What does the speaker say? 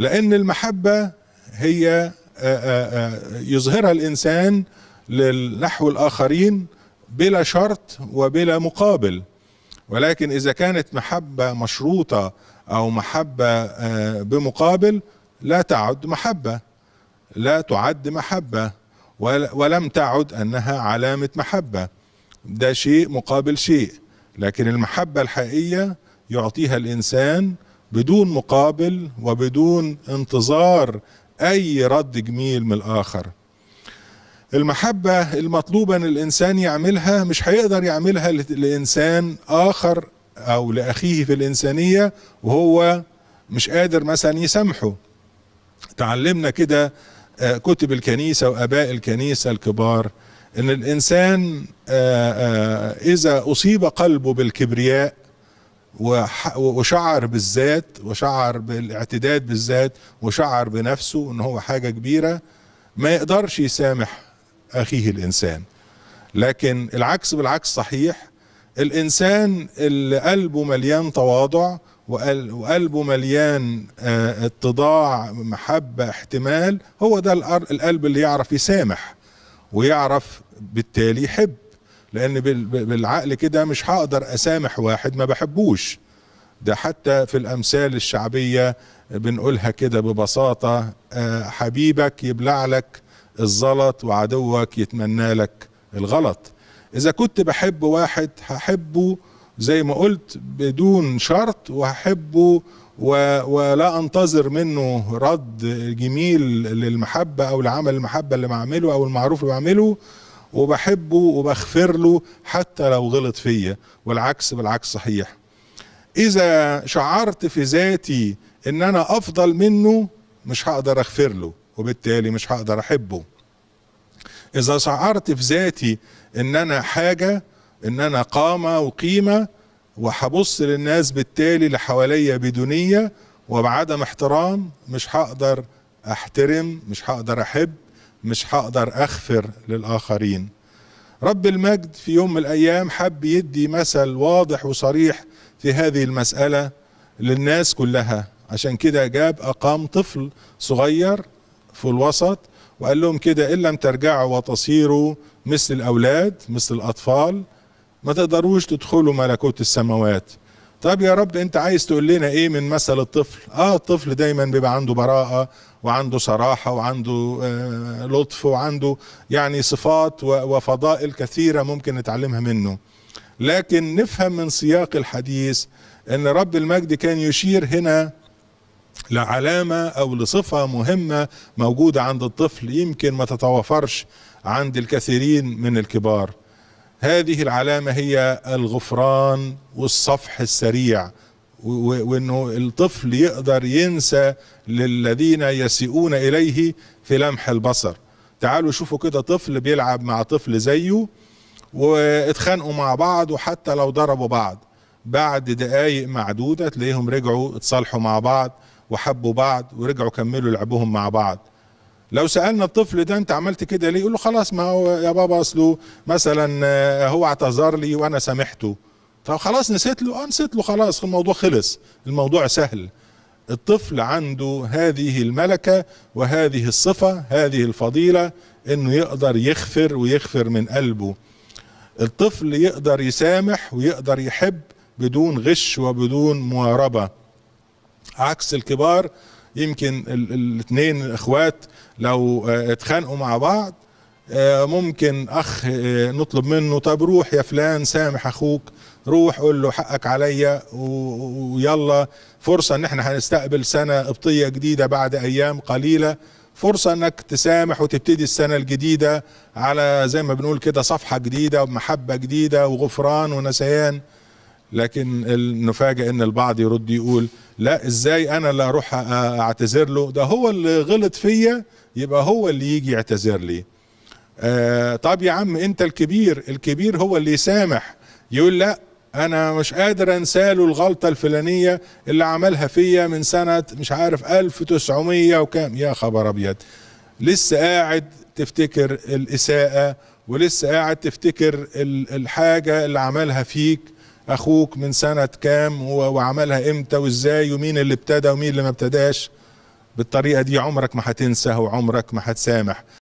لأن المحبه هي آه، آه، آه، يظهرها الإنسان نحو الآخرين بلا شرط وبلا مقابل ولكن إذا كانت محبة مشروطة أو محبة بمقابل لا تعد محبة لا تعد محبة ولم تعد أنها علامة محبة ده شيء مقابل شيء لكن المحبة الحقيقية يعطيها الإنسان بدون مقابل وبدون انتظار اي رد جميل من الاخر المحبة المطلوبة ان الانسان يعملها مش هيقدر يعملها لانسان اخر او لاخيه في الانسانية وهو مش قادر مثلا يسامحه تعلمنا كده آه، كتب الكنيسة واباء الكنيسة الكبار ان الانسان آه، آه، اذا اصيب قلبه بالكبرياء وشعر بالذات وشعر بالاعتداد بالذات وشعر بنفسه ان هو حاجه كبيره ما يقدرش يسامح اخيه الانسان لكن العكس بالعكس صحيح الانسان اللي قلبه مليان تواضع وقلبه مليان آه، اتضاع محبه احتمال هو ده القلب اللي يعرف يسامح ويعرف بالتالي يحب لان بالعقل كده مش هقدر اسامح واحد ما بحبوش ده حتى في الامثال الشعبيه بنقولها كده ببساطه آه، حبيبك يبلع لك الزلط وعدوك يتمنى لك الغلط اذا كنت بحب واحد هحبه زي ما قلت بدون شرط وهحبه ولا انتظر منه رد جميل للمحبه او لعمل المحبه اللي بعمله او المعروف اللي بعمله وبحبه وبغفر له حتى لو غلط فيا والعكس بالعكس صحيح اذا شعرت في ذاتي ان انا افضل منه مش هقدر اغفر له وبالتالي مش هقدر احبه اذا شعرت في ذاتي ان انا حاجه ان انا قامه وقيمه وهبص للناس بالتالي اللي حواليا بدونيه وبعدم احترام مش هقدر احترم مش هقدر احب مش هقدر اغفر للاخرين رب المجد في يوم من الايام حب يدي مثل واضح وصريح في هذه المساله للناس كلها عشان كده جاب اقام طفل صغير في الوسط وقال لهم كده ان لم ترجعوا وتصيروا مثل الاولاد مثل الاطفال ما تقدروش تدخلوا ملكوت السماوات طب يا رب انت عايز تقول لنا ايه من مثل الطفل اه الطفل دايما بيبقى عنده براءة وعنده صراحة وعنده آه لطف وعنده يعني صفات وفضائل كثيرة ممكن نتعلمها منه لكن نفهم من سياق الحديث ان رب المجد كان يشير هنا لعلامة او لصفة مهمة موجودة عند الطفل يمكن ما تتوافرش عند الكثيرين من الكبار هذه العلامة هي الغفران والصفح السريع وانه الطفل يقدر ينسى للذين يسيئون اليه في لمح البصر تعالوا شوفوا كده طفل بيلعب مع طفل زيه واتخانقوا مع بعض وحتى لو ضربوا بعض بعد دقايق معدودة تلاقيهم رجعوا اتصالحوا مع بعض وحبوا بعض ورجعوا كملوا لعبهم مع بعض لو سالنا الطفل ده انت عملت كده ليه يقول له خلاص ما هو يا بابا اصله مثلا آه، هو اعتذر لي وانا سامحته طب خلاص نسيت له اه نسيت له خلاص الموضوع خلص الموضوع سهل الطفل عنده هذه الملكه وهذه الصفه هذه الفضيله انه يقدر يغفر ويغفر من قلبه الطفل يقدر يسامح ويقدر يحب بدون غش وبدون مواربه عكس الكبار يمكن الاثنين الاخوات لو آه، اتخانقوا مع بعض آه، ممكن اخ آه، نطلب منه طب روح يا فلان سامح اخوك روح قول له حقك عليا ويلا فرصه ان احنا هنستقبل سنه قبطيه جديده بعد ايام قليله فرصة انك تسامح وتبتدي السنة الجديدة على زي ما بنقول كده صفحة جديدة ومحبة جديدة وغفران ونسيان لكن نفاجئ ان البعض يرد يقول لا ازاي انا لا اروح اعتذر له ده هو اللي غلط فيا يبقى هو اللي يجي يعتذر لي آه طب يا عم انت الكبير الكبير هو اللي يسامح يقول لا انا مش قادر انساله الغلطه الفلانيه اللي عملها فيا من سنه مش عارف 1900 وكام يا خبر ابيض لسه قاعد تفتكر الاساءه ولسه قاعد تفتكر الحاجه اللي عملها فيك اخوك من سنه كام وعملها امتى وازاي ومين اللي ابتدى ومين اللي ما ابتداش بالطريقه دي عمرك ما هتنسى وعمرك ما هتسامح